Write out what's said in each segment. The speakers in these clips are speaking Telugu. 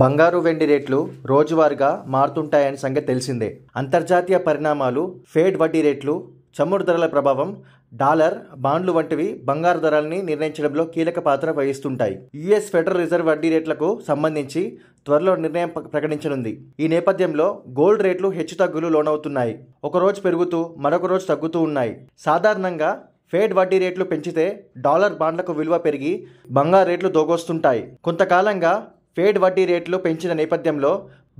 బంగారు వెండి రేట్లు రోజువారీగా మారుతుంటాయని సంగతి తెలిసిందే అంతర్జాతీయ పరిణామాలు ఫేడ్ వడ్డీ రేట్లు చమురు ధరల ప్రభావం డాలర్ బాండ్లు వంటివి బంగారు ధరల్ని నిర్ణయించడంలో కీలక పాత్ర వహిస్తుంటాయి యుఎస్ ఫెడరల్ రిజర్వ్ వడ్డీ రేట్లకు సంబంధించి త్వరలో నిర్ణయం ప్రకటించనుంది ఈ నేపథ్యంలో గోల్డ్ రేట్లు హెచ్చుతగ్గులు లోనవుతున్నాయి ఒక రోజు పెరుగుతూ మరొక రోజు తగ్గుతూ ఉన్నాయి సాధారణంగా ఫేడ్ వడ్డీ రేట్లు పెంచితే డాలర్ బాండ్లకు విలువ పెరిగి బంగారు రేట్లు దోగొస్తుంటాయి కొంతకాలంగా ఫేడ్ వడ్డీ రేట్లు పెంచిన నేపథ్యంలో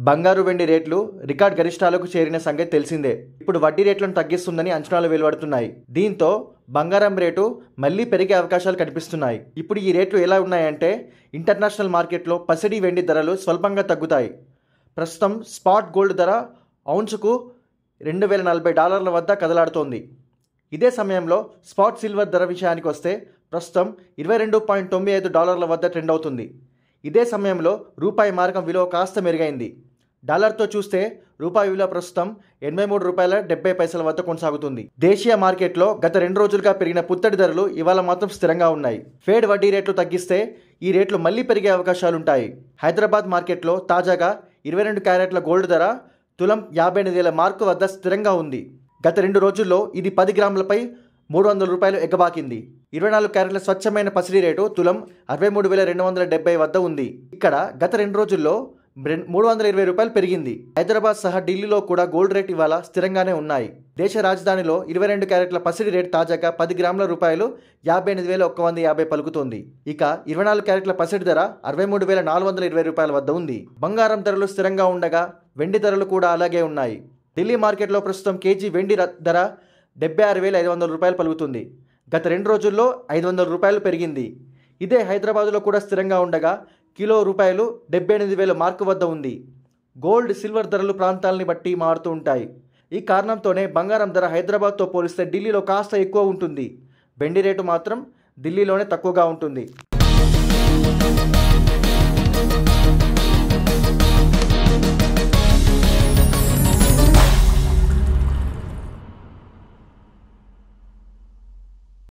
బంగారు వెండి రేట్లు రికార్డ్ గరిష్టాలకు చేరిన సంగతి తెలిసిందే ఇప్పుడు వడ్డీ రేట్లను తగ్గిస్తుందని అంచనాలు వెలువడుతున్నాయి దీంతో బంగారం రేటు మళ్ళీ పెరిగే అవకాశాలు కనిపిస్తున్నాయి ఇప్పుడు ఈ రేట్లు ఎలా ఉన్నాయంటే ఇంటర్నేషనల్ మార్కెట్లో పసిడి వెండి ధరలు స్వల్పంగా తగ్గుతాయి ప్రస్తుతం స్పాట్ గోల్డ్ ధర ఔన్సుకు రెండు వేల నలభై డాలర్ల వద్ద కదలాడుతోంది ఇదే సమయంలో స్పాట్ సిల్వర్ ధర విషయానికి వస్తే ప్రస్తుతం ఇరవై రెండు పాయింట్ తొంభై ఐదు డాలర్ల వద్ద ట్రెండ్ అవుతుంది ఇదే సమయంలో రూపాయి మార్గం విలువ కాస్త మెరుగైంది డాలర్తో చూస్తే రూపాయి విలువ ప్రస్తుతం ఎనభై మూడు రూపాయల డెబ్బై పైసల వద్ద కొనసాగుతుంది దేశీయ మార్కెట్లో గత రెండు రోజులుగా పెరిగిన పుత్తడి ధరలు ఇవాళ మాత్రం స్థిరంగా ఉన్నాయి ఫేడ్ వడ్డీ రేట్లు తగ్గిస్తే ఈ రేట్లు మళ్లీ పెరిగే అవకాశాలుంటాయి హైదరాబాద్ మార్కెట్లో తాజాగా ఇరవై రెండు క్యారెట్ల గోల్డ్ ధర తులం యాభై ఎనిమిది వేల మార్కు వద్ద స్థిరంగా ఉంది గత రెండు రోజుల్లో ఇది పది గ్రాములపై మూడు వందల రూపాయలు ఎగ్గబాకింది ఇరవై నాలుగు క్యారెట్ల స్వచ్ఛమైన పసిడి రేటు తులం అరవై మూడు వేల రెండు వందల డెబ్బై వద్ద ఉంది ఇక్కడ గత రెండు రోజుల్లో మూడు వందల ఇరవై రూపాయలు పెరిగింది హైదరాబాద్ సహా ఢిల్లీలో కూడా గోల్డ్ రేట్ ఇవాళ స్థిరంగానే ఉన్నాయి దేశ రాజధానిలో ఇరవై రెండు క్యారెట్ల పసిడి రేటు తాజాగా పది గ్రాముల రూపాయలు యాభై ఎనిమిది వేల ఒక్క వంద యాభై పలుకుతోంది ఇక ఇరవై నాలుగు క్యారెట్ల పసిడి ధర అరవై మూడు వేల నాలుగు వందల ఇరవై రూపాయల వద్ద ఉంది బంగారం ధరలు స్థిరంగా ఉండగా వెండి ధరలు కూడా అలాగే ఉన్నాయి ఢిల్లీ మార్కెట్లో ప్రస్తుతం కేజీ వెండి ధర డెబ్బై ఆరు వేల ఐదు వందల రూపాయలు పలుకుతుంది గత రెండు రోజుల్లో ఐదు వందల రూపాయలు పెరిగింది ఇదే హైదరాబాదులో కూడా స్థిరంగా ఉండగా కిలో రూపాయలు డెబ్బై ఎనిమిది వేల మార్కు వద్ద ఉంది గోల్డ్ సిల్వర్ ధరలు ప్రాంతాలని బట్టి మారుతూ ఉంటాయి ఈ కారణంతోనే బంగారం ధర హైదరాబాద్తో పోలిస్తే ఢిల్లీలో కాస్త ఎక్కువ ఉంటుంది బెండి రేటు మాత్రం ఢిల్లీలోనే తక్కువగా ఉంటుంది